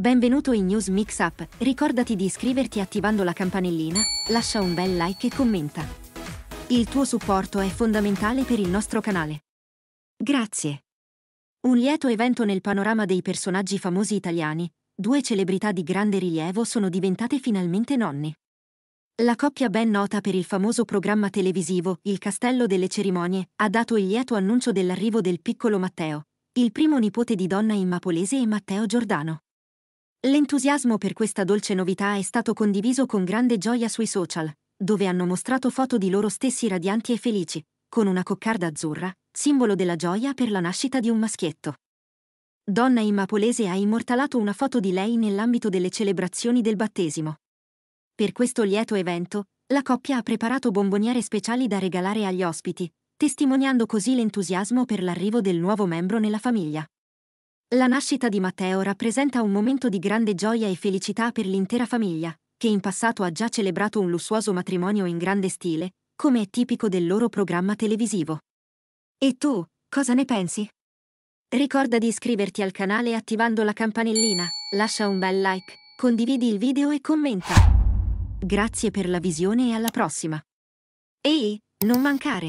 Benvenuto in News Mix Up, ricordati di iscriverti attivando la campanellina, lascia un bel like e commenta. Il tuo supporto è fondamentale per il nostro canale. Grazie. Un lieto evento nel panorama dei personaggi famosi italiani, due celebrità di grande rilievo sono diventate finalmente nonni. La coppia ben nota per il famoso programma televisivo Il Castello delle Cerimonie ha dato il lieto annuncio dell'arrivo del piccolo Matteo, il primo nipote di donna in Mapolese e Matteo Giordano. L'entusiasmo per questa dolce novità è stato condiviso con grande gioia sui social, dove hanno mostrato foto di loro stessi radianti e felici, con una coccarda azzurra, simbolo della gioia per la nascita di un maschietto. Donna Immapolese ha immortalato una foto di lei nell'ambito delle celebrazioni del battesimo. Per questo lieto evento, la coppia ha preparato bomboniere speciali da regalare agli ospiti, testimoniando così l'entusiasmo per l'arrivo del nuovo membro nella famiglia. La nascita di Matteo rappresenta un momento di grande gioia e felicità per l'intera famiglia, che in passato ha già celebrato un lussuoso matrimonio in grande stile, come è tipico del loro programma televisivo. E tu, cosa ne pensi? Ricorda di iscriverti al canale attivando la campanellina, lascia un bel like, condividi il video e commenta. Grazie per la visione e alla prossima. Ehi, non mancare!